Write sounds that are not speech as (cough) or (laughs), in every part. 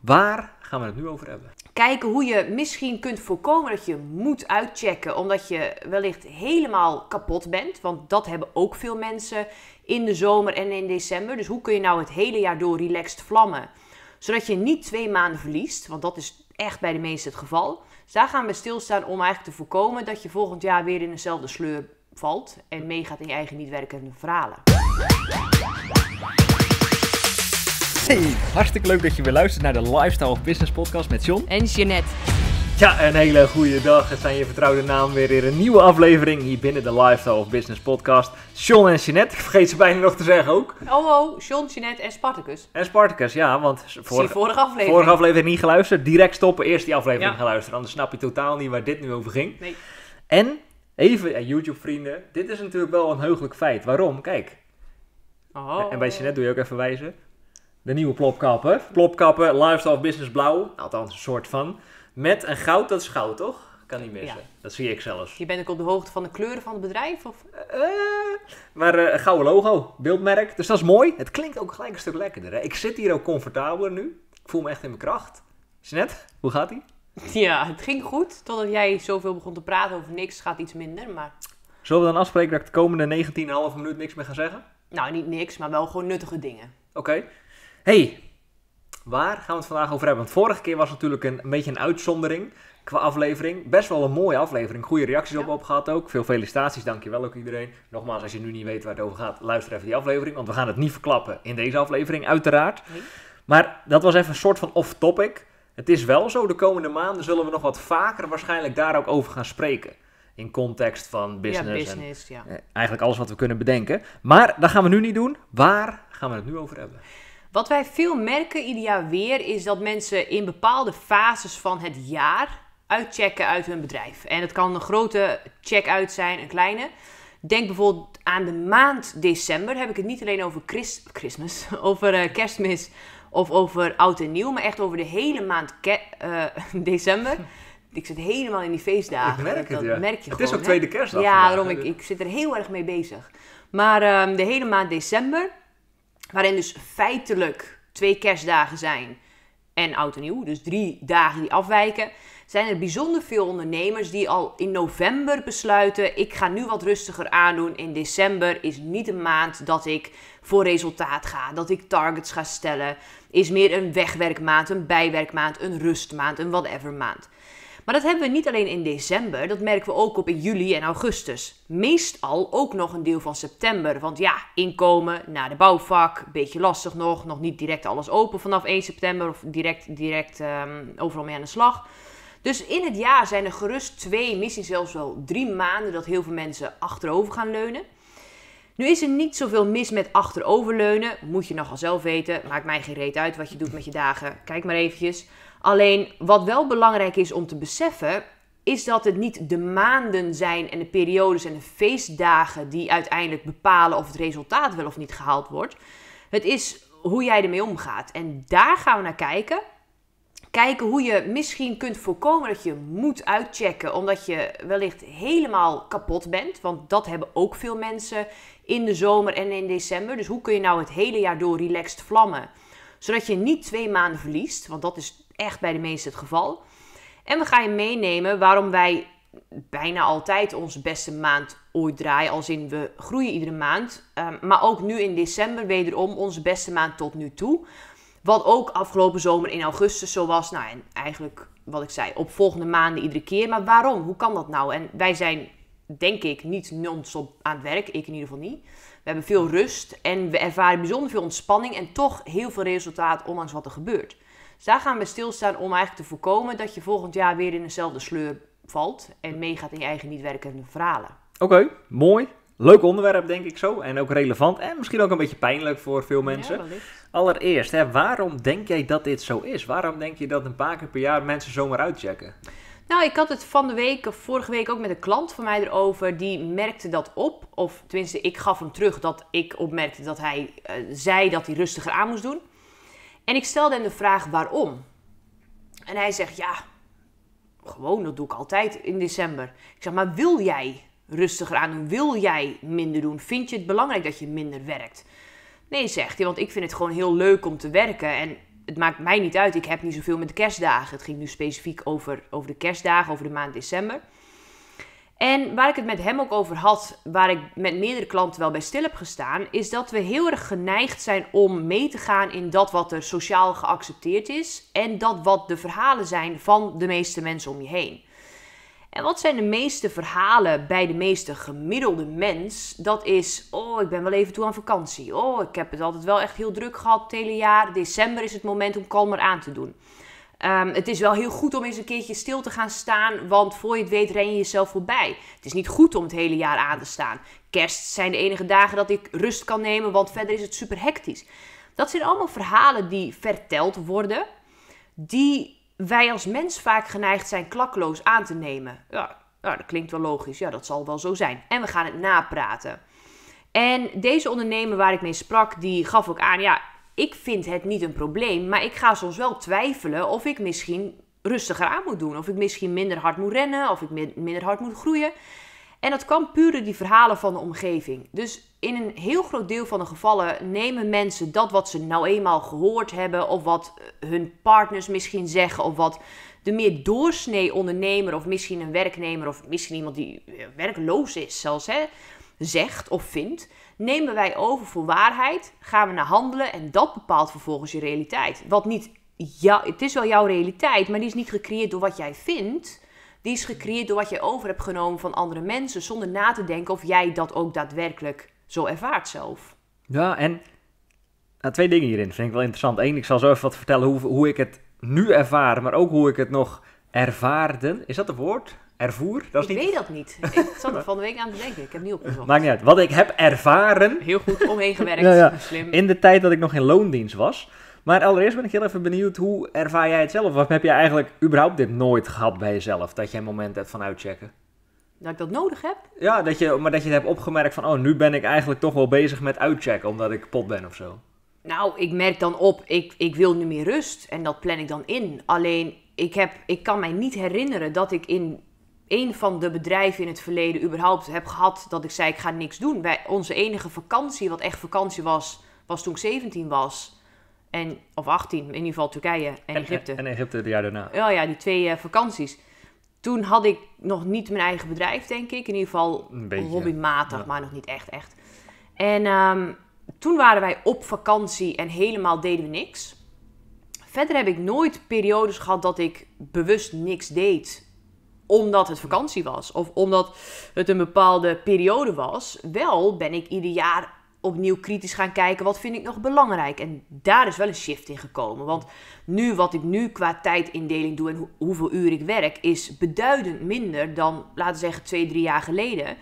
Waar gaan we het nu over hebben? Kijken hoe je misschien kunt voorkomen dat je moet uitchecken omdat je wellicht helemaal kapot bent. Want dat hebben ook veel mensen in de zomer en in december. Dus hoe kun je nou het hele jaar door relaxed vlammen? Zodat je niet twee maanden verliest, want dat is echt bij de meesten het geval. Dus daar gaan we stilstaan om eigenlijk te voorkomen dat je volgend jaar weer in dezelfde sleur valt en meegaat in je eigen niet werkende verhalen hartstikke leuk dat je weer luistert naar de Lifestyle of Business podcast met John. En Jeanette. Ja, een hele goede dag. Het zijn je vertrouwde naam weer in een nieuwe aflevering hier binnen de Lifestyle of Business podcast. John en Jeanette, (laughs) ik vergeet ze bijna nog te zeggen ook. Oh, oh, John, Jeanette en Spartacus. En Spartacus, ja, want vorige, vorige, aflevering. vorige aflevering niet geluisterd. Direct stoppen, eerst die aflevering geluisterd, luisteren. Anders snap je totaal niet waar dit nu over ging. Nee. En, even, YouTube-vrienden, dit is natuurlijk wel een heugelijk feit. Waarom? Kijk. Oh. En bij Jeanette doe je ook even wijzen. De nieuwe plopkappen. Plopkappen, lifestyle business blauw. Althans, een soort van. Met een goud, dat is goud toch? Kan niet missen. Dat zie ik zelfs. Je bent ook op de hoogte van de kleuren van het bedrijf? Of? Uh, maar uh, gouden logo, beeldmerk. Dus dat is mooi. Het klinkt ook gelijk een stuk lekkerder. Hè? Ik zit hier ook comfortabeler nu. Ik voel me echt in mijn kracht. net, hoe gaat ie? Ja, het ging goed. Totdat jij zoveel begon te praten over niks, gaat iets minder. Maar... Zullen we dan afspreken dat ik de komende 19,5 minuut niks meer ga zeggen? Nou, niet niks, maar wel gewoon nuttige dingen. Oké, hey, waar gaan we het vandaag over hebben? Want vorige keer was natuurlijk een, beetje een uitzondering qua aflevering. Best wel een mooie aflevering. Goede reacties ja. op gehad ook. Veel felicitaties, dankjewel ook iedereen. Nogmaals, als je nu niet weet waar het over gaat, luister even die aflevering. Want we gaan het niet verklappen in deze aflevering, uiteraard. Maar dat was even een soort van off-topic. Het is wel zo, de komende maanden zullen we nog wat vaker waarschijnlijk daar ook over gaan spreken. In context van business. Ja, business en, ja. Eh, eigenlijk alles wat we kunnen bedenken. Maar dat gaan we nu niet doen. Waar gaan we het nu over hebben? Wat wij veel merken ieder jaar weer is dat mensen in bepaalde fases van het jaar uitchecken uit hun bedrijf. En het kan een grote check-out zijn, een kleine. Denk bijvoorbeeld aan de maand december. Heb ik het niet alleen over Christmas, (laughs) over eh, kerstmis of over oud en nieuw, maar echt over de hele maand eh, (laughs) december. Ik zit helemaal in die feestdagen. merk dat, merk je het is ook tweede kerstdag. Ja, daarom. Ik, zit er heel erg mee bezig. Maar ehm, de hele maand december Waarin dus feitelijk twee kerstdagen zijn en oud en nieuw, dus drie dagen die afwijken, zijn er bijzonder veel ondernemers die al in november besluiten: ik ga nu wat rustiger aandoen. In december is niet een maand dat ik voor resultaat ga, dat ik targets ga stellen. Is meer een wegwerkmaand, een bijwerkmaand, een rustmaand, een whatever maand. Maar dat hebben we niet alleen in december, dat merken we ook op in juli en augustus. Meestal ook nog een deel van september, want ja, inkomen na de bouwvak, beetje lastig nog, nog niet direct alles open vanaf 1 september of direct, direct ehm, overal mee aan de slag. Dus in het jaar zijn er gerust twee, misschien zelfs wel drie maanden dat heel veel mensen achterover gaan leunen. Nu is er niet zoveel mis met achteroverleunen. Moet je nogal zelf weten. Maakt mij geen reet uit wat je doet met je dagen. Kijk maar eventjes. Alleen wat wel belangrijk is om te beseffen, is dat het niet de maanden zijn en de periodes en de feestdagen die uiteindelijk bepalen of het resultaat wel of niet gehaald wordt. Het is hoe jij ermee omgaat. En daar gaan we naar kijken. Kijken hoe je misschien kunt voorkomen dat je moet uitchecken omdat je wellicht helemaal kapot bent. Want dat hebben ook veel mensen in de zomer en in december. Dus hoe kun je nou het hele jaar door relaxed vlammen? Zodat je niet twee maanden verliest, want dat is echt bij de meeste het geval. En we gaan je meenemen waarom wij bijna altijd onze beste maand ooit draaien. Als in we groeien iedere maand. Ehm, maar ook nu in december wederom onze beste maand tot nu toe. Wat ook afgelopen zomer in augustus zo was. Nou, en eigenlijk wat ik zei, op volgende maanden iedere keer. Maar waarom? Hoe kan dat nou? En wij zijn denk ik, niet non-stop aan het werk. Ik in ieder geval niet. We hebben veel rust en we ervaren bijzonder veel ontspanning en toch heel veel resultaat, ondanks wat er gebeurt. Dus daar gaan we stilstaan om eigenlijk te voorkomen dat je volgend jaar weer in dezelfde sleur valt en meegaat in je eigen niet werkende verhalen. Oké, mooi. Leuk onderwerp, denk ik zo. En ook relevant en misschien ook een beetje pijnlijk voor veel mensen. Allereerst, hè, waarom denk jij dat dit zo is? Waarom denk je dat een paar keer per jaar mensen zomaar uitchecken? Nou, ik had het van de week vorige week ook met een klant van mij erover. Die merkte dat op. Of tenminste, ik gaf hem terug dat ik opmerkte dat hij eh, zei dat hij rustiger aan moest doen. En ik stelde hem de vraag waarom. En hij zegt, ja, gewoon, dat doe ik altijd in december. Ik zeg, maar wil jij rustiger aan doen? Wil jij minder doen? Vind je het belangrijk dat je minder werkt? Nee, zegt hij, want ik vind het gewoon heel leuk om te werken. En het maakt mij niet uit. Ik heb niet zoveel met de kerstdagen. Het ging nu specifiek over, over de kerstdagen, over de maand december. En waar ik het met hem ook over had, waar ik met meerdere klanten wel bij stil heb gestaan, is dat we heel erg geneigd zijn om mee te gaan in dat wat er sociaal geaccepteerd is en dat wat de verhalen zijn van de meeste mensen om je heen. En wat zijn de meeste verhalen bij de meeste gemiddelde mens? Dat is, oh, ik ben wel even toe aan vakantie. Oh, ik heb het altijd wel echt heel druk gehad het hele jaar. December is het moment om kalmer aan te doen. Ehm, het is wel heel goed om eens een keertje stil te gaan staan, want voor je het weet ren je jezelf voorbij. Het is niet goed om het hele jaar aan te staan. Kerst zijn de enige dagen dat ik rust kan nemen, want verder is het super hectisch. Dat zijn allemaal verhalen die verteld worden, die wij als mens vaak geneigd zijn klakkeloos aan te nemen. Ja, nou, dat klinkt wel logisch. Ja, dat zal wel zo zijn. En we gaan het napraten. En deze ondernemer waar ik mee sprak, die gaf ook aan: ja, ik vind het niet een probleem, maar ik ga soms wel twijfelen of ik misschien rustiger aan moet doen. Of ik misschien minder hard moet rennen, of ik minder hard moet groeien. En dat kwam puur door die verhalen van de omgeving. Dus in een heel groot deel van de gevallen nemen mensen dat wat ze nou eenmaal gehoord hebben, of wat eh, hun partners misschien zeggen, of wat de meer doorsnee ondernemer, of misschien een werknemer, of misschien iemand die eh, werkloos is zelfs, hè, zegt of vindt, nemen wij over voor waarheid, gaan we naar handelen en dat bepaalt vervolgens je realiteit. Wat niet jou, het is wel jouw realiteit, maar die is niet gecreëerd door wat jij vindt. Die is gecreëerd door wat je over hebt genomen van andere mensen, zonder na te denken of jij dat ook daadwerkelijk zo ervaart zelf. Ja, en twee dingen hierin vind ik wel interessant. Eén, ik zal zo even wat vertellen hoe, hoe ik het nu ervaar, maar ook hoe ik het nog ervaarde. Is dat het woord? Ervoer? Dat is ik niet... weet dat niet. (laughs) Ik zat er van de week aan te denken. Ik heb niet opgezocht. Maakt niet uit. Wat ik heb ervaren. Heel goed omheen gewerkt. (laughs) Slim. In de tijd dat ik nog in loondienst was. Maar allereerst ben ik heel even benieuwd, hoe ervaar jij het zelf? Of heb jij eigenlijk überhaupt dit nooit gehad bij jezelf? Dat jij een moment hebt van uitchecken? dat ik dat nodig heb. Ja, dat je, maar dat je het hebt opgemerkt van, oh, nu ben ik eigenlijk toch wel bezig met uitchecken omdat ik pot ben of zo. Nou, ik merk dan op, ik, ik wil nu meer rust en dat plan ik dan in. Alleen, ik, heb, ik kan mij niet herinneren dat ik in een van de bedrijven in het verleden überhaupt heb gehad dat ik zei, ik ga niks doen. Bij onze enige vakantie, wat echt vakantie was, was toen ik 17 was. En, of 18, in ieder geval Turkije en, Egypte. En, Egypte de jaar daarna. Ja, ja, die twee eh, vakanties. Toen had ik nog niet mijn eigen bedrijf, denk ik. In ieder geval hobbymatig, maar nog niet echt, echt. En ehm, toen waren wij op vakantie en helemaal deden we niks. Verder heb ik nooit periodes gehad dat ik bewust niks deed omdat het vakantie was of omdat het een bepaalde periode was. Wel ben ik ieder jaar opnieuw kritisch gaan kijken wat vind ik nog belangrijk. En daar is wel een shift in gekomen. Want nu wat ik nu qua tijdindeling doe en hoeveel uur ik werk, is beduidend minder dan, laten we zeggen, twee, drie jaar geleden.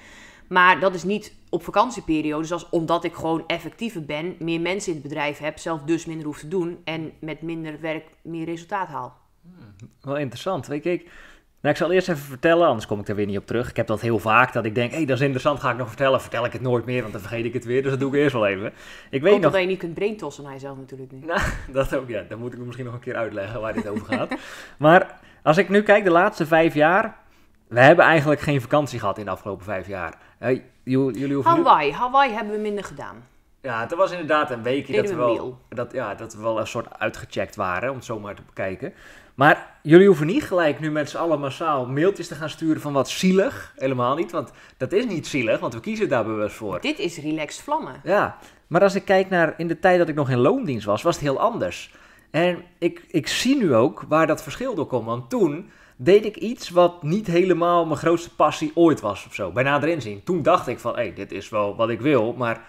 Maar dat is niet op vakantieperiodes, dus als omdat ik gewoon effectiever ben, meer mensen in het bedrijf heb, zelf dus minder hoef te doen en met minder werk meer resultaat haal. Hmm, wel interessant. Weet je, ik, nou, ik zal eerst even vertellen, anders kom ik er weer niet op terug. Ik heb dat heel vaak, dat ik denk, hé, hey, dat is interessant, ga ik nog vertellen. Vertel ik het nooit meer, want dan vergeet ik het weer. Dus dat doe ik eerst wel even. Ik weet nog... dat je niet kunt braintossen, hij zelf natuurlijk niet. Nou, (laughs) dat ook, ja. Dan moet ik misschien nog een keer uitleggen waar dit over gaat. maar als ik nu kijk, de laatste vijf jaar... We hebben eigenlijk geen vakantie gehad in de afgelopen vijf jaar. jullie hoeven Hawaii. Hawaii hebben we minder gedaan. Ja, het was inderdaad een weekje dat we, wel, dat, ja, dat we wel een soort uitgecheckt waren, om het te bekijken. Maar jullie hoeven niet gelijk nu met z'n allen massaal mailtjes te gaan sturen van wat zielig. Helemaal niet, want dat is niet zielig, want we kiezen daar bewust voor. Dit is relaxed vlammen. Ja, maar als ik kijk naar in de tijd dat ik nog in loondienst was, was het heel anders. En ik, ik zie nu ook waar dat verschil door komt. Want toen deed ik iets wat niet helemaal mijn grootste passie ooit was of zo. Bij nader inzien. Toen dacht ik van, hé, hey, dit is wel wat ik wil, maar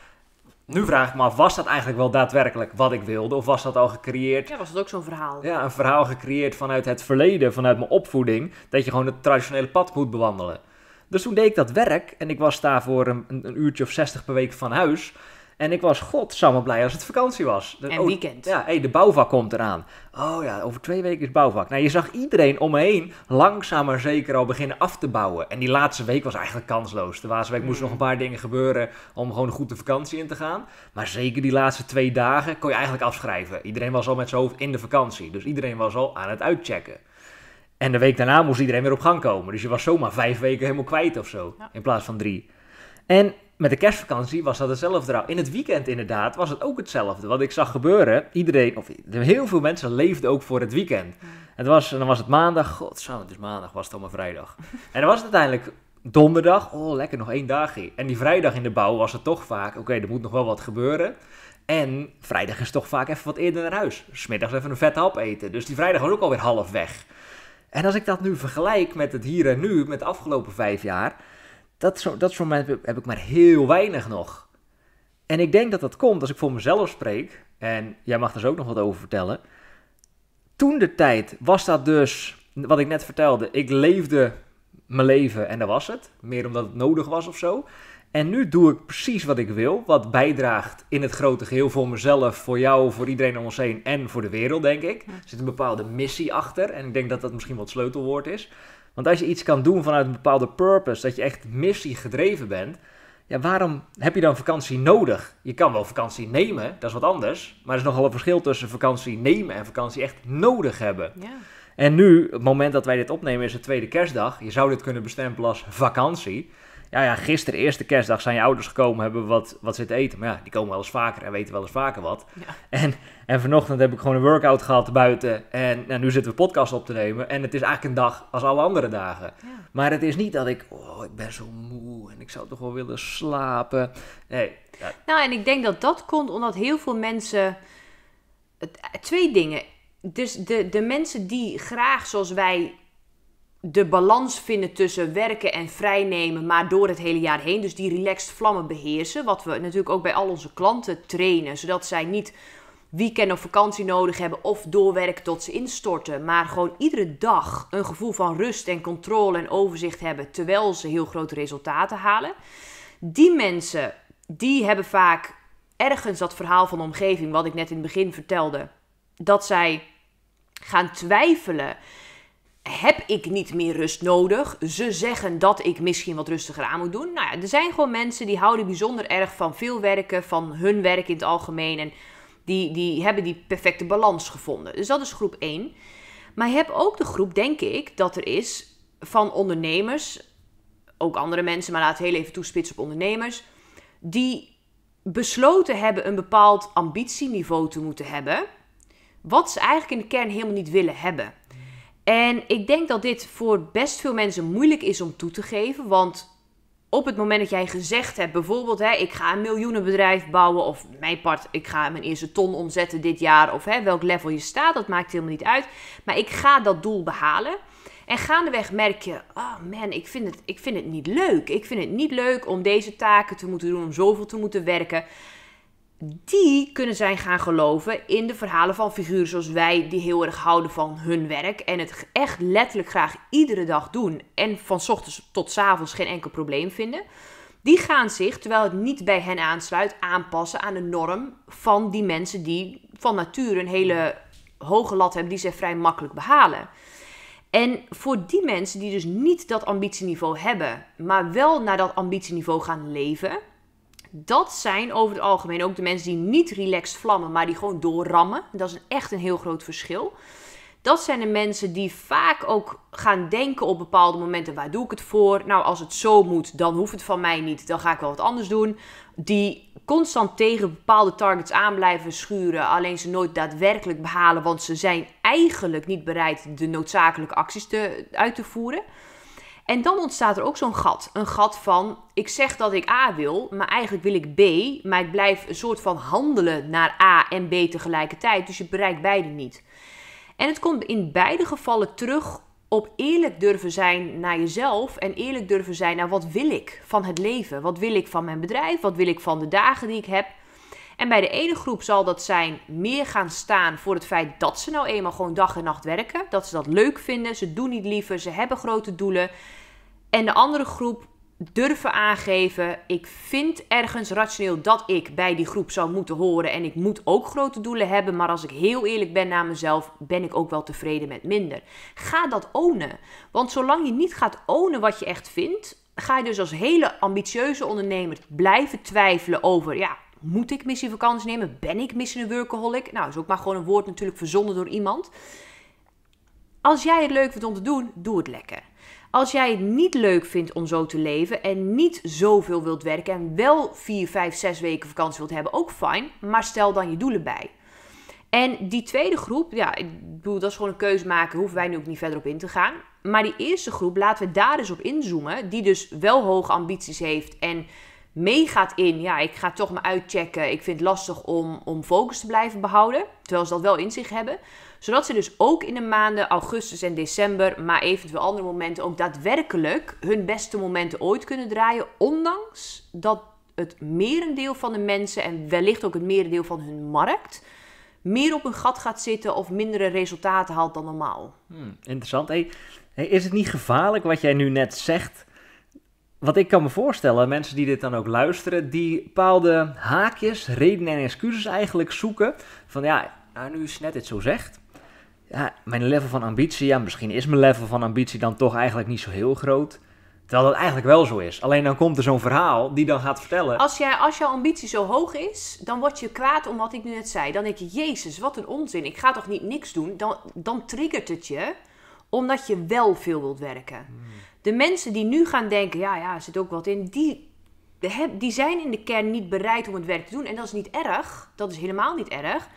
nu vraag ik me af, was dat eigenlijk wel daadwerkelijk wat ik wilde? Of was dat al gecreëerd? Ja, was dat ook zo'n verhaal? Ja, een verhaal gecreëerd vanuit het verleden, vanuit mijn opvoeding. Dat je gewoon het traditionele pad moet bewandelen. Dus toen deed ik dat werk en ik was daar voor een, een uurtje of 60 per week van huis. En ik was godsamme blij als het vakantie was. De, en oh, weekend. ja, hey, de bouwvak komt eraan. Oh ja, over twee weken is bouwvak. Nou, je zag iedereen om me heen langzaam maar zeker al beginnen af te bouwen. En die laatste week was eigenlijk kansloos. De laatste week moesten nog hmm. een paar dingen gebeuren om gewoon goed de vakantie in te gaan. Maar zeker die laatste twee dagen kon je eigenlijk afschrijven. Iedereen was al met zijn hoofd in de vakantie. Dus iedereen was al aan het uitchecken. En de week daarna moest iedereen weer op gang komen. Dus je was zomaar vijf weken helemaal kwijt of zo. In plaats van drie. En met de kerstvakantie was dat hetzelfde trouw. In het weekend inderdaad was het ook hetzelfde. Wat ik zag gebeuren, iedereen, of heel veel mensen leefden ook voor het weekend. Het was, en dan was het maandag, God, het is maandag, was het allemaal vrijdag. En dan was het uiteindelijk donderdag, oh lekker, nog één dagje. En die vrijdag in de bouw was het toch vaak, oké, er moet nog wel wat gebeuren. En vrijdag is toch vaak even wat eerder naar huis. Smiddags even een vet hap eten. Dus die vrijdag was ook alweer half weg. En als ik dat nu vergelijk met het hier en nu, met de afgelopen vijf jaar dat, zo, dat soort momenten heb ik maar heel weinig nog. En ik denk dat dat komt als ik voor mezelf spreek. En jij mag dus ook nog wat over vertellen. Toen de tijd was dat dus, wat ik net vertelde, ik leefde mijn leven en dat was het. Meer omdat het nodig was of zo. En nu doe ik precies wat ik wil, wat bijdraagt in het grote geheel voor mezelf, voor jou, voor iedereen om ons heen en voor de wereld, denk ik. Er zit een bepaalde missie achter en ik denk dat dat misschien wat sleutelwoord is. Want als je iets kan doen vanuit een bepaalde purpose, dat je echt missie gedreven bent, ja, waarom heb je dan vakantie nodig? Je kan wel vakantie nemen, dat is wat anders. Maar er is nogal een verschil tussen vakantie nemen en vakantie echt nodig hebben. Ja. En nu, het moment dat wij dit opnemen, is de tweede kerstdag. Je zou dit kunnen bestempelen als vakantie ja, ja, gisteren, eerste kerstdag, zijn je ouders gekomen, hebben wat, wat zitten eten. Maar ja, die komen wel eens vaker en weten wel eens vaker wat. En, en vanochtend heb ik gewoon een workout gehad buiten. En nou, nu zitten we podcast op te nemen. En het is eigenlijk een dag als alle andere dagen. Maar het is niet dat ik, oh, ik ben zo moe en ik zou toch wel willen slapen. Nee. Nou, en ik denk dat dat komt omdat heel veel mensen... Twee dingen. Dus de, de mensen die graag zoals wij de balans vinden tussen werken en vrijnemen, maar door het hele jaar heen. Dus die relaxed vlammen beheersen. Wat we natuurlijk ook bij al onze klanten trainen, zodat zij niet weekend of vakantie nodig hebben of doorwerken tot ze instorten. Maar gewoon iedere dag een gevoel van rust en controle en overzicht hebben terwijl ze heel grote resultaten halen. Die mensen, die hebben vaak ergens dat verhaal van de omgeving, wat ik net in het begin vertelde, dat zij gaan twijfelen heb ik niet meer rust nodig. Ze zeggen dat ik misschien wat rustiger aan moet doen. Nou ja, er zijn gewoon mensen die houden bijzonder erg van veel werken, van hun werk in het algemeen. En die, die hebben die perfecte balans gevonden. Dus dat is groep 1. Maar je hebt ook de groep, denk ik, dat er is van ondernemers, ook andere mensen, maar laat het heel even toespitsen op ondernemers, die besloten hebben een bepaald ambitieniveau te moeten hebben, wat ze eigenlijk in de kern helemaal niet willen hebben. En ik denk dat dit voor best veel mensen moeilijk is om toe te geven. Want op het moment dat jij gezegd hebt, bijvoorbeeld, hè, ik ga een miljoenenbedrijf bouwen. Of mijn part, ik ga mijn eerste ton omzetten dit jaar. Of hè, welk level je staat, dat maakt helemaal niet uit. Maar ik ga dat doel behalen. En gaandeweg merk je, oh man, ik vind, het, ik vind het niet leuk. Ik vind het niet leuk om deze taken te moeten doen, om zoveel te moeten werken die kunnen zijn gaan geloven in de verhalen van figuren zoals wij, die heel erg houden van hun werk en het echt letterlijk graag iedere dag doen en van ochtends tot avonds geen enkel probleem vinden. Die gaan zich, terwijl het niet bij hen aansluit, aanpassen aan de norm van die mensen die van nature een hele hoge lat hebben die ze vrij makkelijk behalen. En voor die mensen die dus niet dat ambitieniveau hebben, maar wel naar dat ambitieniveau gaan leven, dat zijn over het algemeen ook de mensen die niet relaxed vlammen, maar die gewoon doorrammen. Dat is echt een heel groot verschil. Dat zijn de mensen die vaak ook gaan denken op bepaalde momenten: waar doe ik het voor? Nou, als het zo moet, dan hoeft het van mij niet. Dan ga ik wel wat anders doen. Die constant tegen bepaalde targets aan blijven schuren, alleen ze nooit daadwerkelijk behalen, want ze zijn eigenlijk niet bereid de noodzakelijke acties te, uit te voeren. En dan ontstaat er ook zo'n gat. Een gat van, ik zeg dat ik A wil, maar eigenlijk wil ik B. Maar ik blijf een soort van handelen naar A en B tegelijkertijd. Dus je bereikt beide niet. En het komt in beide gevallen terug op eerlijk durven zijn naar jezelf. En eerlijk durven zijn naar wat wil ik van het leven? Wat wil ik van mijn bedrijf? Wat wil ik van de dagen die ik heb? En bij de ene groep zal dat zijn meer gaan staan voor het feit dat ze nou eenmaal gewoon dag en nacht werken. Dat ze dat leuk vinden. Ze doen niet liever. Ze hebben grote doelen. En de andere groep durven aangeven: ik vind ergens rationeel dat ik bij die groep zou moeten horen en ik moet ook grote doelen hebben, maar als ik heel eerlijk ben naar mezelf, ben ik ook wel tevreden met minder. Ga dat ownen, want zolang je niet gaat ownen wat je echt vindt, ga je dus als hele ambitieuze ondernemer blijven twijfelen over ja, moet ik missie vakantie nemen? Ben ik misschien een workaholic? Nou, is ook maar gewoon een woord natuurlijk verzonnen door iemand. Als jij het leuk vindt om te doen, doe het lekker. Als jij het niet leuk vindt om zo te leven en niet zoveel wilt werken en wel 4, 5, 6 weken vakantie wilt hebben, ook fijn, maar stel dan je doelen bij. En die tweede groep, ja, ik bedoel, dat is gewoon een keuze maken, hoeven wij nu ook niet verder op in te gaan. Maar die eerste groep, laten we daar eens op inzoomen, die dus wel hoge ambities heeft en meegaat in, ja, ik ga toch maar uitchecken. Ik vind het lastig om, om focus te blijven behouden. Terwijl ze dat wel in zich hebben. Zodat ze dus ook in de maanden augustus en december, maar eventueel andere momenten, ook daadwerkelijk hun beste momenten ooit kunnen draaien. Ondanks dat het merendeel van de mensen en wellicht ook het merendeel van hun markt meer op een gat gaat zitten of mindere resultaten haalt dan normaal. Hmm, interessant. hey, is het niet gevaarlijk wat jij nu net zegt? wat ik kan me voorstellen, mensen die dit dan ook luisteren, die bepaalde haakjes, redenen en excuses eigenlijk zoeken. Van ja, nou nu is net dit zo zegt. Ja, mijn level van ambitie, ja, misschien is mijn level van ambitie dan toch eigenlijk niet zo heel groot. Terwijl dat eigenlijk wel zo is. Alleen dan komt er zo'n verhaal die dan gaat vertellen. Als, jij, als jouw ambitie zo hoog is, dan word je kwaad om wat ik nu net zei. Dan denk je, Jezus, wat een onzin. Ik ga toch niet niks doen? Dan, dan triggert het je omdat je wel veel wilt werken. Hmm de mensen die nu gaan denken, ja, ja, er zit ook wat in, die, die zijn in de kern niet bereid om het werk te doen. En dat is niet erg, dat is helemaal niet erg.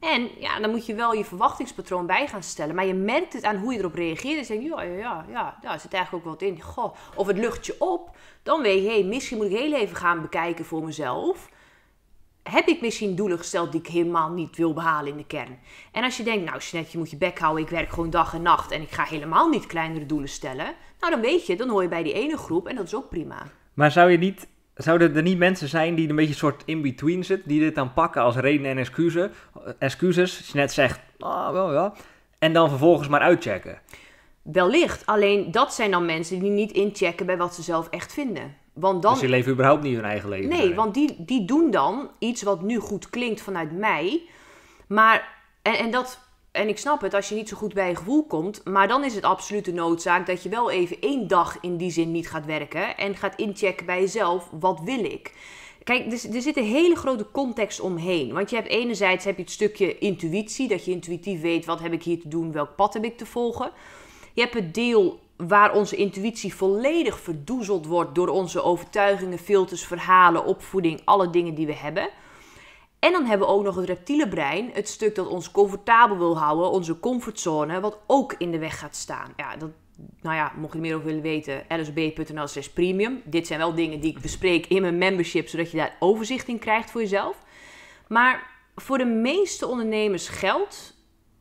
En ja, dan moet je wel je verwachtingspatroon bij gaan stellen. Maar je merkt het aan hoe je erop reageert. En zegt. ja, ja, ja, ja, daar zit eigenlijk ook wat in. Goh, of het lucht je op. Dan weet je, hey, misschien moet ik heel even gaan bekijken voor mezelf heb ik misschien doelen gesteld die ik helemaal niet wil behalen in de kern? En als je denkt, nou Jeanette, je moet je bek houden, ik werk gewoon dag en nacht en ik ga helemaal niet kleinere doelen stellen. Nou, dan weet je, dan hoor je bij die ene groep en dat is ook prima. Maar zou je niet, zouden er niet mensen zijn die een beetje een soort in-between zitten, die dit dan pakken als reden en excuses? Excuses, Jeanette zegt, ah, wel ja, en dan vervolgens maar uitchecken? Wellicht, alleen dat zijn dan mensen die niet inchecken bij wat ze zelf echt vinden. Want dus dan, dus die leven überhaupt niet hun eigen leven. Nee, want die, die doen dan iets wat nu goed klinkt vanuit mij. Maar, en, en, dat, en ik snap het, als je niet zo goed bij je gevoel komt. Maar dan is het absolute noodzaak dat je wel even één dag in die zin niet gaat werken. En gaat inchecken bij jezelf, wat wil ik? Kijk, er, dus er zit een hele grote context omheen. Want je hebt enerzijds heb je het stukje intuïtie. Dat je intuïtief weet, wat heb ik hier te doen? Welk pad heb ik te volgen? Je hebt het deel waar onze intuïtie volledig verdoezeld wordt door onze overtuigingen, filters, verhalen, opvoeding, alle dingen die we hebben. En dan hebben we ook nog het reptiele brein, het stuk dat ons comfortabel wil houden, onze comfortzone, wat ook in de weg gaat staan. Ja, dat, nou ja, mocht je meer over willen weten, lsb.nl slash premium. Dit zijn wel dingen die ik bespreek in mijn membership, zodat je daar overzicht in krijgt voor jezelf. Maar voor de meeste ondernemers geldt,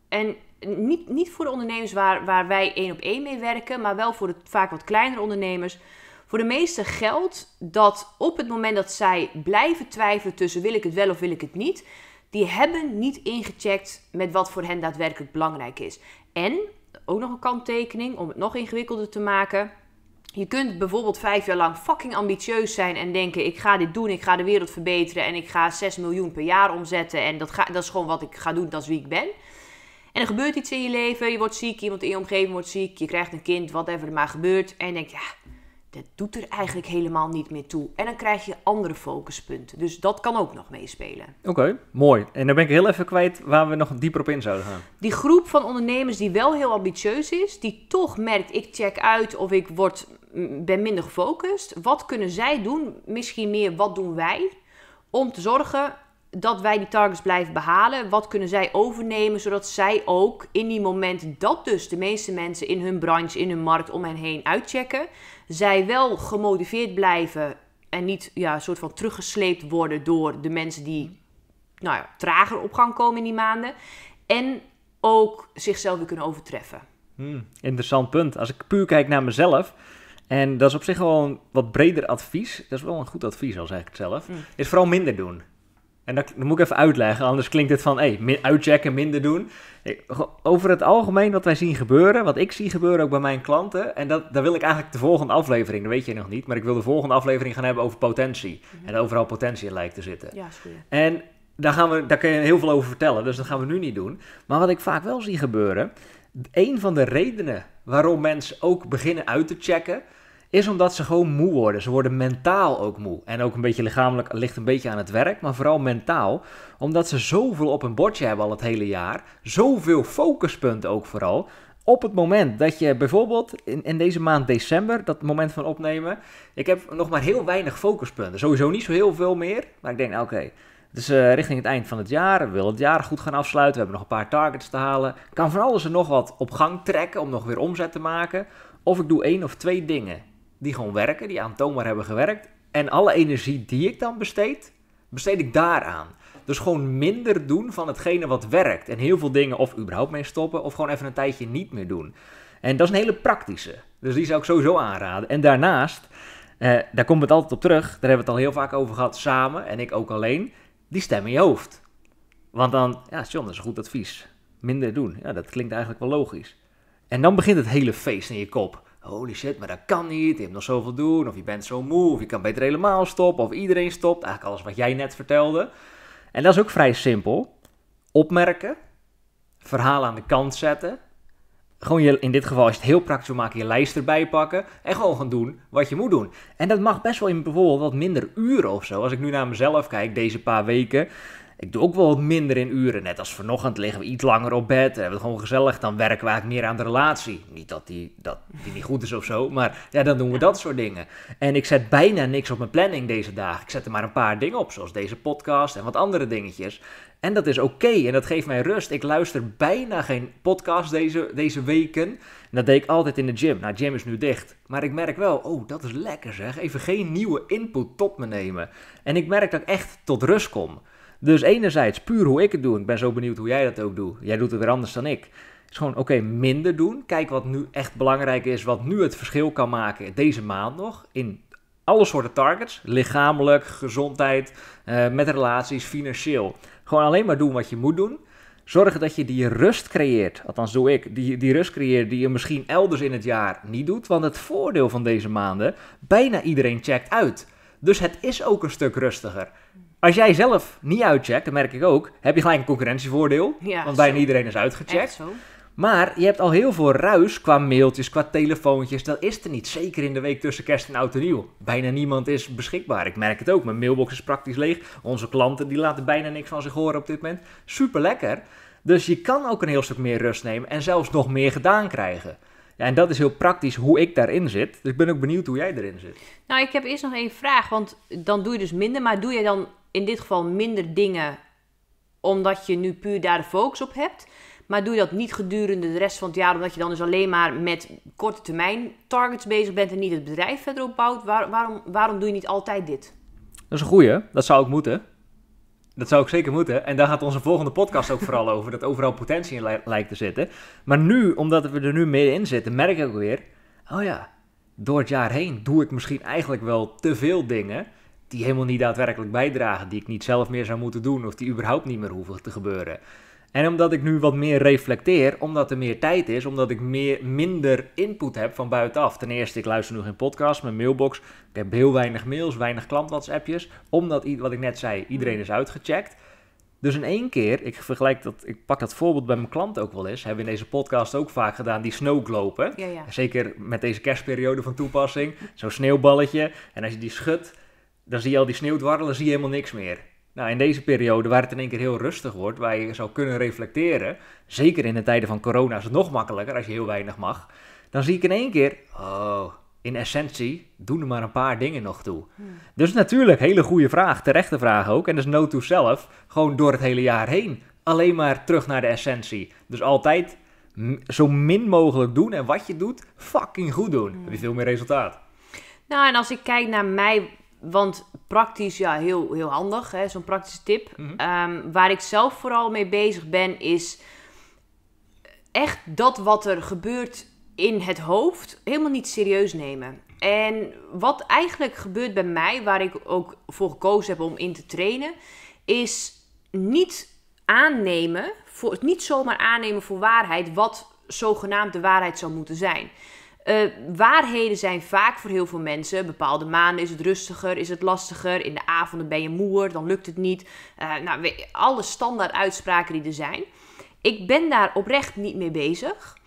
en niet, niet voor de ondernemers waar, waar wij één op één mee werken, maar wel voor de vaak wat kleinere ondernemers. Voor de meeste geldt dat op het moment dat zij blijven twijfelen tussen wil ik het wel of wil ik het niet, die hebben niet ingecheckt met wat voor hen daadwerkelijk belangrijk is. En, ook nog een kanttekening om het nog ingewikkelder te maken. Je kunt bijvoorbeeld vijf jaar lang fucking ambitieus zijn en denken: ik ga dit doen, ik ga de wereld verbeteren en ik ga 6 miljoen per jaar omzetten en dat, ga, dat is gewoon wat ik ga doen, dat is wie ik ben. En er gebeurt iets in je leven, je wordt ziek, iemand in je omgeving wordt ziek, je krijgt een kind, whatever er maar gebeurt. En je denkt, ja, dat doet er eigenlijk helemaal niet meer toe. En dan krijg je andere focuspunten. Dus dat kan ook nog meespelen. Oké, mooi. En dan ben ik heel even kwijt waar we nog dieper op in zouden gaan. Die groep van ondernemers die wel heel ambitieus is, die toch merkt, ik check uit of ik word, mm, ben minder gefocust. Wat kunnen zij doen? Misschien meer, wat doen wij? Om te zorgen dat wij die targets blijven behalen. Wat kunnen zij overnemen, zodat zij ook in die moment dat dus de meeste mensen in hun branche, in hun markt om hen heen uitchecken, zij wel gemotiveerd blijven en niet ja, een soort van teruggesleept worden door de mensen die nou ja, trager op gang komen in die maanden. En ook zichzelf weer kunnen overtreffen. Hmm, interessant punt. Als ik puur kijk naar mezelf, en dat is op zich wel een wat breder advies. Dat is wel een goed advies, al zeg ik het zelf. Hmm. Is vooral minder doen. En dat, moet ik even uitleggen, anders klinkt het van hey, uitchecken, minder doen. Over het algemeen wat wij zien gebeuren, wat ik zie gebeuren ook bij mijn klanten. En dat, daar wil ik eigenlijk de volgende aflevering, dat weet je nog niet. Maar ik wil de volgende aflevering gaan hebben over potentie. Mhm. En overal potentie lijkt te zitten. Ja, En daar, gaan we, daar kun je heel veel over vertellen, dus dat gaan we nu niet doen. Maar wat ik vaak wel zie gebeuren, een van de redenen waarom mensen ook beginnen uit te checken is omdat ze gewoon moe worden. Ze worden mentaal ook moe. En ook een beetje lichamelijk ligt een beetje aan het werk, maar vooral mentaal. Omdat ze zoveel op een bordje hebben al het hele jaar. Zoveel focuspunten ook vooral. Op het moment dat je bijvoorbeeld in, in deze maand december, dat moment van opnemen. Ik heb nog maar heel weinig focuspunten. Sowieso niet zo heel veel meer. Maar ik denk, nou, oké. het is eh, richting het eind van het jaar. We willen het jaar goed gaan afsluiten. We hebben nog een paar targets te halen. Kan van alles er nog wat op gang trekken om nog weer omzet te maken. Of ik doe één of twee dingen die gewoon werken, die aantoonbaar hebben gewerkt. En alle energie die ik dan besteed, besteed ik daaraan. Dus gewoon minder doen van hetgene wat werkt. En heel veel dingen of überhaupt mee stoppen of gewoon even een tijdje niet meer doen. En dat is een hele praktische. Dus die zou ik sowieso aanraden. En daarnaast, eh, daar komt het altijd op terug. Daar hebben we het al heel vaak over gehad samen en ik ook alleen. Die stem in je hoofd. Want dan, ja, John, dat is een goed advies. Minder doen. Ja, dat klinkt eigenlijk wel logisch. En dan begint het hele feest in je kop holy shit, maar dat kan niet, je hebt nog zoveel doen, of je bent zo moe, of je kan beter helemaal stoppen, of iedereen stopt, eigenlijk alles wat jij net vertelde. En dat is ook vrij simpel. Opmerken, verhaal aan de kant zetten, gewoon je, in dit geval als je het heel praktisch wil maken, je lijst erbij pakken en gewoon gaan doen wat je moet doen. En dat mag best wel in bijvoorbeeld wat minder uren of zo. Als ik nu naar mezelf kijk, deze paar weken, ik doe ook wel wat minder in uren. Net als vanochtend liggen we iets langer op bed. Hebben we het gewoon gezellig. Dan werken we eigenlijk meer aan de relatie. Niet dat die, dat die niet goed is of zo. Maar ja, dan doen we dat soort dingen. En ik zet bijna niks op mijn planning deze dagen. Ik zet er maar een paar dingen op. Zoals deze podcast en wat andere dingetjes. En dat is oké. en dat geeft mij rust. Ik luister bijna geen podcast deze, deze weken. En dat deed ik altijd in de gym. Nou, gym is nu dicht. Maar ik merk wel, oh, dat is lekker zeg. Even geen nieuwe input tot me nemen. En ik merk dat ik echt tot rust kom. Dus enerzijds puur hoe ik het doe. Ik ben zo benieuwd hoe jij dat ook doet. Jij doet het weer anders dan ik. is gewoon, oké, minder doen. Kijk wat nu echt belangrijk is. Wat nu het verschil kan maken deze maand nog. In alle soorten targets. Lichamelijk, gezondheid, eh, met relaties, financieel. Gewoon alleen maar doen wat je moet doen. Zorgen dat je die rust creëert. Althans doe ik. Die, die rust creëert die je misschien elders in het jaar niet doet. Want het voordeel van deze maanden, bijna iedereen checkt uit. Dus het is ook een stuk rustiger. Als jij zelf niet uitcheckt, dat merk ik ook, heb je gelijk een concurrentievoordeel. want bijna iedereen is uitgecheckt. Maar je hebt al heel veel ruis qua mailtjes, qua telefoontjes. Dat is er niet. Zeker in de week tussen kerst en oud en nieuw. Bijna niemand is beschikbaar. Ik merk het ook. Mijn mailbox is praktisch leeg. Onze klanten die laten bijna niks van zich horen op dit moment. Super lekker. Dus je kan ook een heel stuk meer rust nemen en zelfs nog meer gedaan krijgen. Ja, en dat is heel praktisch hoe ik daarin zit. Dus ik ben ook benieuwd hoe jij erin zit. Nou, ik heb eerst nog één vraag. Want dan doe je dus minder, maar doe je dan in dit geval minder dingen omdat je nu puur daar de focus op hebt. Maar doe je dat niet gedurende de rest van het jaar, omdat je dan dus alleen maar met korte termijn targets bezig bent en niet het bedrijf verder opbouwt. waarom, waarom doe je niet altijd dit? Dat is een goeie. Dat zou ik moeten. Dat zou ik zeker moeten. En daar gaat onze volgende podcast ook vooral over. Dat overal potentie in lijkt te zitten. Maar nu, omdat we er nu middenin zitten, merk ik ook weer. Oh ja, door het jaar heen doe ik misschien eigenlijk wel te veel dingen die helemaal niet daadwerkelijk bijdragen, die ik niet zelf meer zou moeten doen of die überhaupt niet meer hoeven te gebeuren. En omdat ik nu wat meer reflecteer, omdat er meer tijd is, omdat ik meer, minder input heb van buitenaf. Ten eerste, ik luister nu geen podcast, mijn mailbox. Ik heb heel weinig mails, weinig klantwhatsappjes. Omdat, wat ik net zei, iedereen is uitgecheckt. Dus in één keer, ik vergelijk dat, ik pak dat voorbeeld bij mijn klant ook wel eens. Hebben we in deze podcast ook vaak gedaan, die snowglopen. Ja, ja. Zeker met deze kerstperiode van toepassing. Zo'n sneeuwballetje. En als je die schudt, dan zie je al die sneeuw dwarrelen, zie je helemaal niks meer. Nou, in deze periode waar het in één keer heel rustig wordt, waar je zou kunnen reflecteren, zeker in de tijden van corona is het nog makkelijker als je heel weinig mag, dan zie ik in één keer, oh, in essentie doen er maar een paar dingen nog toe. Hmm. Dus natuurlijk, hele goede vraag, terechte vraag ook. En dus no to zelf, gewoon door het hele jaar heen. Alleen maar terug naar de essentie. Dus altijd zo min mogelijk doen en wat je doet, fucking goed doen. Hmm. Heb je veel meer resultaat. Nou, en als ik kijk naar mij, want praktisch, ja, heel, heel handig, hè, zo'n praktische tip. Mhm. Ehm, waar ik zelf vooral mee bezig ben, is echt dat wat er gebeurt in het hoofd helemaal niet serieus nemen. En wat eigenlijk gebeurt bij mij, waar ik ook voor gekozen heb om in te trainen, is niet aannemen, voor, niet zomaar aannemen voor waarheid wat zogenaamd de waarheid zou moeten zijn. Uh, waarheden zijn vaak voor heel veel mensen. Bepaalde maanden is het rustiger, is het lastiger. In de avonden ben je moer, dan lukt het niet. Eh, nou, alle standaard uitspraken die er zijn. Ik ben daar oprecht niet mee bezig.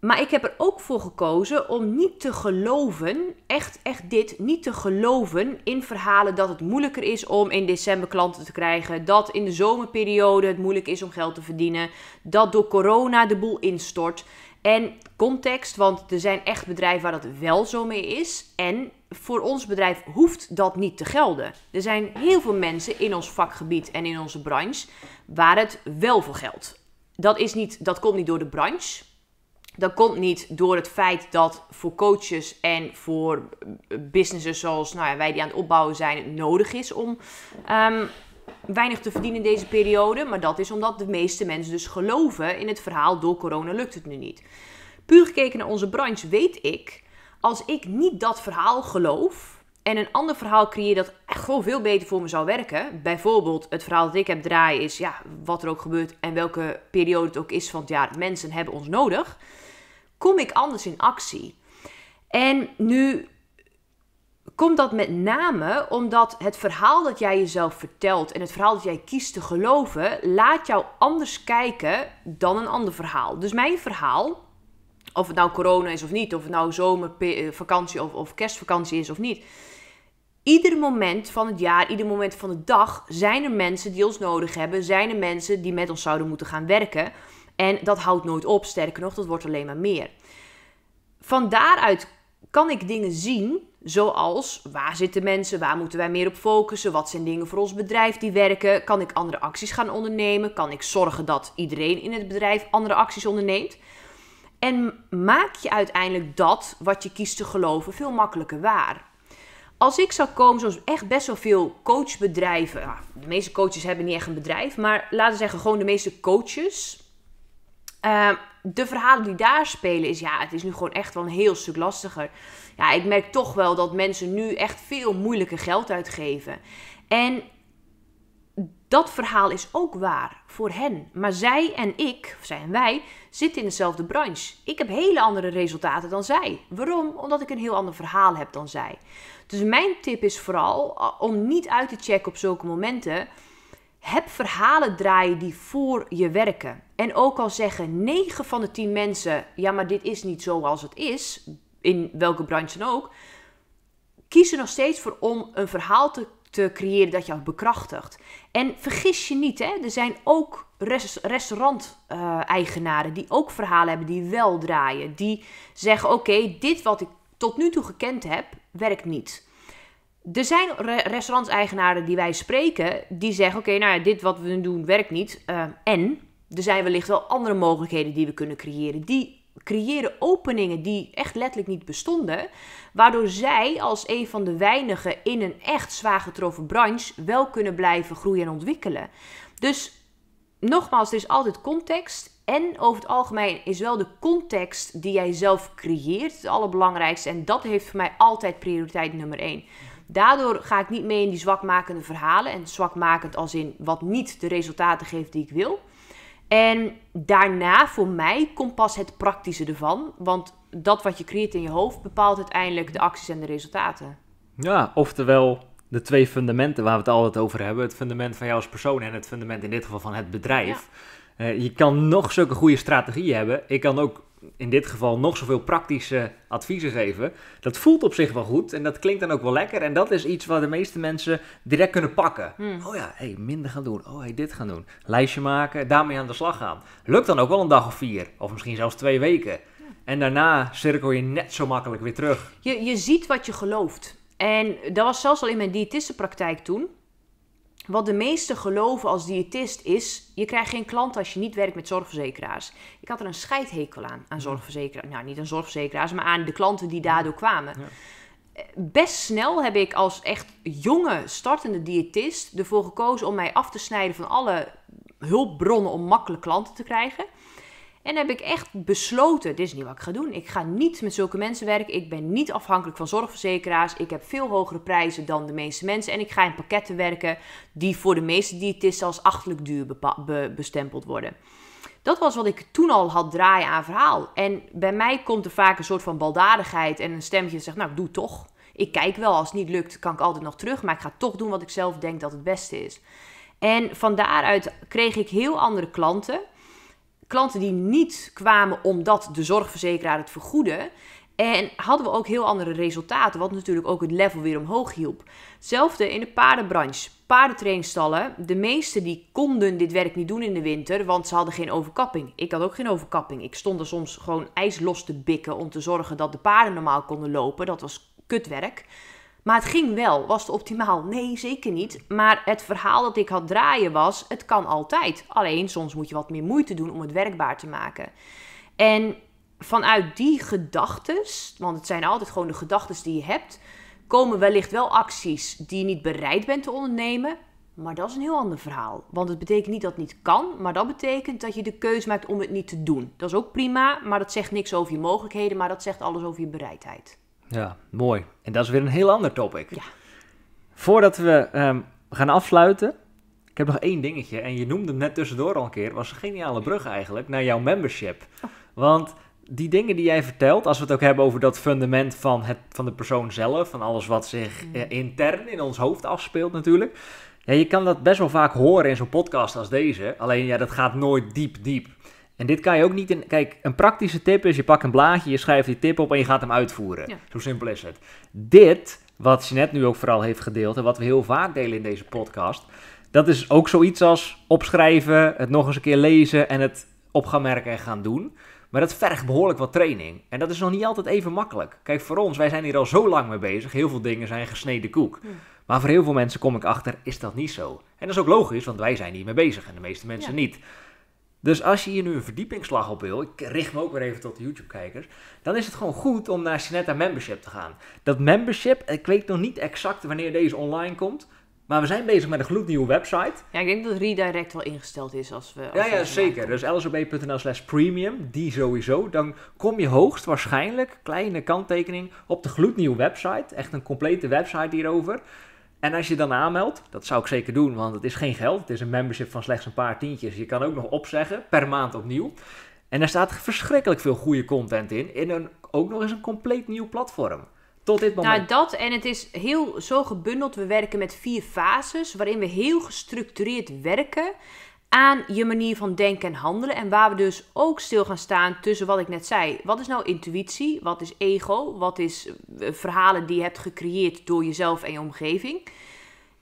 Maar ik heb er ook voor gekozen om niet te geloven, echt, echt dit, niet te geloven in verhalen dat het moeilijker is om in december klanten te krijgen. Dat in de zomerperiode het moeilijk is om geld te verdienen. Dat door corona de boel instort. En context, want er zijn echt bedrijven waar dat wel zo mee is. En voor ons bedrijf hoeft dat niet te gelden. Er zijn heel veel mensen in ons vakgebied en in onze branche waar het wel voor geldt. Dat, is niet, dat komt niet door de branche. Dat komt niet door het feit dat voor coaches en voor businesses zoals nou ja, wij die aan het opbouwen zijn, het nodig is om ehm, weinig te verdienen in deze periode. Maar dat is omdat de meeste mensen dus geloven in het verhaal door corona lukt het nu niet. Puur gekeken naar onze branche weet ik, als ik niet dat verhaal geloof en een ander verhaal creëer dat echt gewoon veel beter voor me zou werken. Bijvoorbeeld het verhaal dat ik heb draaien is ja, wat er ook gebeurt en welke periode het ook is van het jaar, mensen hebben ons nodig. Kom ik anders in actie. En nu komt dat met name omdat het verhaal dat jij jezelf vertelt en het verhaal dat jij kiest te geloven, laat jou anders kijken dan een ander verhaal. Dus mijn verhaal, of het nou corona is of niet, of het nou zomervakantie eh, of, of kerstvakantie is of niet. Ieder moment van het jaar, ieder moment van de dag zijn er mensen die ons nodig hebben, zijn er mensen die met ons zouden moeten gaan werken. En dat houdt nooit op, sterker nog, dat wordt alleen maar meer. Van daaruit kan ik dingen zien Zoals waar zitten mensen, waar moeten wij meer op focussen, wat zijn dingen voor ons bedrijf die werken, kan ik andere acties gaan ondernemen, kan ik zorgen dat iedereen in het bedrijf andere acties onderneemt. En maak je uiteindelijk dat wat je kiest te geloven veel makkelijker waar. Als ik zou komen, zoals echt best wel veel coachbedrijven, nou, de meeste coaches hebben niet echt een bedrijf, maar laten we zeggen gewoon de meeste coaches. Eh, de verhalen die daar spelen is ja, het is nu gewoon echt wel een heel stuk lastiger ja, ik merk toch wel dat mensen nu echt veel moeilijker geld uitgeven. En dat verhaal is ook waar voor hen. Maar zij en ik, of zij en wij, zitten in dezelfde branche. Ik heb hele andere resultaten dan zij. Waarom? Omdat ik een heel ander verhaal heb dan zij. Dus mijn tip is vooral om niet uit te checken op zulke momenten. Heb verhalen draaien die voor je werken. En ook al zeggen 9 van de 10 mensen: ja, maar dit is niet zoals het is in welke branche dan ook, kies er nog steeds voor om een verhaal te, te creëren dat jou bekrachtigt. En vergis je niet, hè, er zijn ook restaurant-eigenaren die ook verhalen hebben die wel draaien. Die zeggen: Oké, dit wat ik tot nu toe gekend heb, werkt niet. Er zijn restauranteigenaren eigenaren die wij spreken die zeggen: Oké, nou ja, dit wat we doen werkt niet. Eh, en er zijn wellicht wel andere mogelijkheden die we kunnen creëren die creëren openingen die echt letterlijk niet bestonden. Waardoor zij als een van de weinigen in een echt zwaar getroffen branche wel kunnen blijven groeien en ontwikkelen. Dus nogmaals, er is altijd context. En over het algemeen is wel de context die jij zelf creëert het allerbelangrijkste. En dat heeft voor mij altijd prioriteit nummer één. Daardoor ga ik niet mee in die zwakmakende verhalen. En zwakmakend als in wat niet de resultaten geeft die ik wil. En daarna voor mij komt pas het praktische ervan. Want dat wat je creëert in je hoofd bepaalt uiteindelijk de acties en de resultaten. Ja, oftewel de twee fundamenten waar we het altijd over hebben. Het fundament van jou als persoon en het fundament in dit geval van het bedrijf. Eh, je kan nog zulke goede strategieën hebben. Ik kan ook in dit geval nog zoveel praktische adviezen geven. Dat voelt op zich wel goed en dat klinkt dan ook wel lekker. En dat is iets waar de meeste mensen direct kunnen pakken. Hmm. Oh ja, hey, minder gaan doen. Oh, hey, dit gaan doen. Lijstje maken, daarmee aan de slag gaan. Lukt dan ook wel een dag of vier, of misschien zelfs twee weken. En daarna cirkel je net zo makkelijk weer terug. Je, je ziet wat je gelooft. En dat was zelfs al in mijn diëtistenpraktijk toen. Wat de meesten geloven als diëtist is: je krijgt geen klant als je niet werkt met zorgverzekeraars. Ik had er een scheidhekel aan, aan zorgverzekeraars. Nou, niet aan zorgverzekeraars, maar aan de klanten die daardoor kwamen. Eh, best snel heb ik als echt jonge startende diëtist ervoor gekozen om mij af te snijden van alle hulpbronnen om makkelijk klanten te krijgen. En heb ik echt besloten, dit is niet wat ik ga doen. Ik ga niet met zulke mensen werken. Ik ben niet afhankelijk van zorgverzekeraars. Ik heb veel hogere prijzen dan de meeste mensen. En ik ga in pakketten werken die voor de meeste diëtisten als achtelijk duur bestempeld worden. Dat was wat ik toen al had draaien aan verhaal. En bij mij komt er vaak een soort van baldadigheid en een stemje dat zegt, nou doe toch. Ik kijk wel, als het niet lukt kan ik altijd nog terug, maar ik ga toch doen wat ik zelf denk dat het beste is. En van daaruit kreeg ik heel andere klanten klanten die niet kwamen omdat de zorgverzekeraar het vergoedde. En hadden we ook heel andere resultaten, wat natuurlijk ook het level weer omhoog hielp. Hetzelfde in de paardenbranche. Paardentrainstallen, de meesten die konden dit werk niet doen in de winter, want ze hadden geen overkapping. Ik had ook geen overkapping. Ik stond er soms gewoon ijs los te bikken om te zorgen dat de paarden normaal konden lopen. Dat was kutwerk. Maar het ging wel. Was het optimaal? Nee, zeker niet. Maar het verhaal dat ik had draaien was: het kan altijd. Alleen soms moet je wat meer moeite doen om het werkbaar te maken. En vanuit die gedachtes, want het zijn altijd gewoon de gedachtes die je hebt, komen wellicht wel acties die je niet bereid bent te ondernemen. Maar dat is een heel ander verhaal. Want het betekent niet dat het niet kan, maar dat betekent dat je de keuze maakt om het niet te doen. Dat is ook prima, maar dat zegt niks over je mogelijkheden, maar dat zegt alles over je bereidheid. Ja, mooi. En dat is weer een heel ander topic. Ja. Voordat we ehm, gaan afsluiten, ik heb nog één dingetje. En je noemde het net tussendoor al een keer. was een geniale brug eigenlijk naar jouw membership. Oh. Want die dingen die jij vertelt, als we het ook hebben over dat fundament van, het, van de persoon zelf, van alles wat zich mm. eh, intern in ons hoofd afspeelt natuurlijk. Ja, je kan dat best wel vaak horen in zo'n podcast als deze. Alleen ja, dat gaat nooit diep, diep. En dit kan je ook niet in. Kijk, een praktische tip is: je pakt een blaadje, je schrijft die tip op en je gaat hem uitvoeren. Ja. Zo simpel is het. Dit, wat net nu ook vooral heeft gedeeld en wat we heel vaak delen in deze podcast, dat is ook zoiets als opschrijven, het nog eens een keer lezen en het op gaan merken en gaan doen. Maar dat vergt behoorlijk wat training. En dat is nog niet altijd even makkelijk. Kijk, voor ons, wij zijn hier al zo lang mee bezig. Heel veel dingen zijn gesneden koek. Maar voor heel veel mensen kom ik achter, is dat niet zo. En dat is ook logisch, want wij zijn hier mee bezig en de meeste mensen niet. Dus als je hier nu een verdiepingsslag op wil, ik richt me ook weer even tot de YouTube-kijkers, dan is het gewoon goed om naar Sinetta Membership te gaan. Dat membership, ik weet nog niet exact wanneer deze online komt, maar we zijn bezig met een gloednieuwe website. Ja, ik denk dat redirect wel ingesteld is als we... ja, ja, zeker. Dus lsbnl slash premium, die sowieso. Dan kom je hoogstwaarschijnlijk, kleine kanttekening, op de gloednieuwe website. Echt een complete website hierover. En als je dan aanmeldt, dat zou ik zeker doen, want het is geen geld. Het is een membership van slechts een paar tientjes. Je kan ook nog opzeggen, per maand opnieuw. En er staat verschrikkelijk veel goede content in. In een, ook nog eens een compleet nieuw platform. Tot dit nou, moment. Nou, dat en het is heel zo gebundeld. We werken met vier fases, waarin we heel gestructureerd werken aan je manier van denken en handelen. En waar we dus ook stil gaan staan tussen wat ik net zei. Wat is nou intuïtie? Wat is ego? Wat is eh, verhalen die je hebt gecreëerd door jezelf en je omgeving?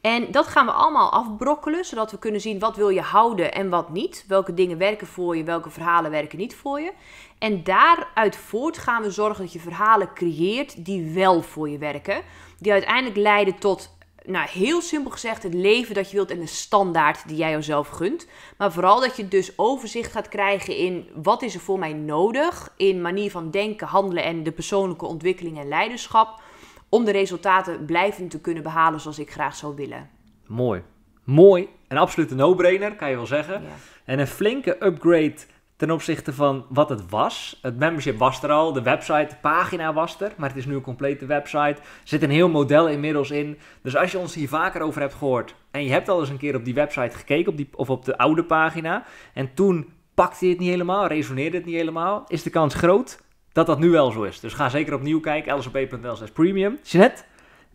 En dat gaan we allemaal afbrokkelen, zodat we kunnen zien wat wil je houden en wat niet. Welke dingen werken voor je, welke verhalen werken niet voor je. En daaruit voort gaan we zorgen dat je verhalen creëert die wel voor je werken. Die uiteindelijk leiden tot nou, heel simpel gezegd het leven dat je wilt en de standaard die jij jezelf gunt. Maar vooral dat je dus overzicht gaat krijgen in wat is er voor mij nodig in manier van denken, handelen en de persoonlijke ontwikkeling en leiderschap. Om de resultaten blijvend te kunnen behalen zoals ik graag zou willen. Mooi. Mooi. Een absolute no-brainer, kan je wel zeggen. En een flinke upgrade ten opzichte van wat het was. Het membership was er al, de website, de pagina was er, maar het is nu een complete website. Er zit een heel model inmiddels in. Dus als je ons hier vaker over hebt gehoord en je hebt al eens een keer op die website gekeken op die, of op de oude pagina en toen pakte je het niet helemaal, resoneerde het niet helemaal, is de kans groot dat dat nu wel zo is. Dus ga zeker opnieuw kijken, lsop.nl slash premium. Jeanette,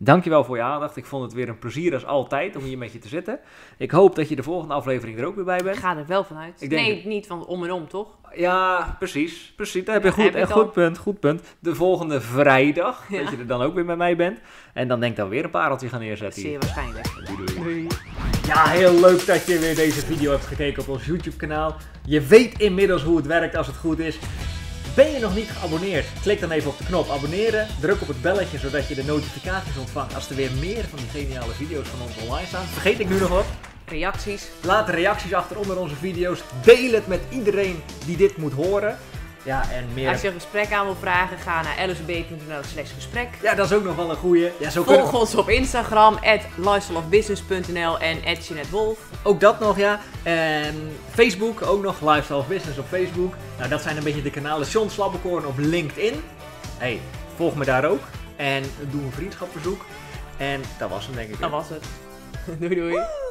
Dankjewel voor je aandacht. Ik vond het weer een plezier als altijd om hier met je te zitten. Ik hoop dat je de volgende aflevering er ook weer bij bent. Ik ga er wel vanuit. Nee, het niet van om en om, toch? Ja, precies. precies. Daar heb je goed, heb eh, goed punt, goed punt. De volgende vrijdag, (laughs) dat je er dan ook weer bij mij bent. En dan denk ik dan weer een pareltje gaan neerzetten. Zeer waarschijnlijk. Doei, doei. Ja, heel leuk dat je weer deze video hebt gekeken op ons YouTube kanaal. Je weet inmiddels hoe het werkt als het goed is. Ben je nog niet geabonneerd? Klik dan even op de knop abonneren. Druk op het belletje zodat je de notificaties ontvangt als er weer meer van die geniale video's van ons online staan. Vergeet ik nu nog wat? Reacties. Laat reacties achter onder onze video's. Deel het met iedereen die dit moet horen. Ja, en meer... Als je een gesprek aan wil vragen, ga naar lsb.nl slash gesprek. Ja, dat is ook nog wel een goeie. Ja, zo Volg ons op Instagram, lifestyleofbusiness.nl en at Wolf. Ook dat nog, ja. En Facebook, ook nog Lifestyle of Business op Facebook. Nou, dat zijn een beetje de kanalen. John Slabbekorn op LinkedIn. hey, volg me daar ook. En doe een vriendschapverzoek. En dat was hem, denk ik. Dat was het. (laughs) doei, doei.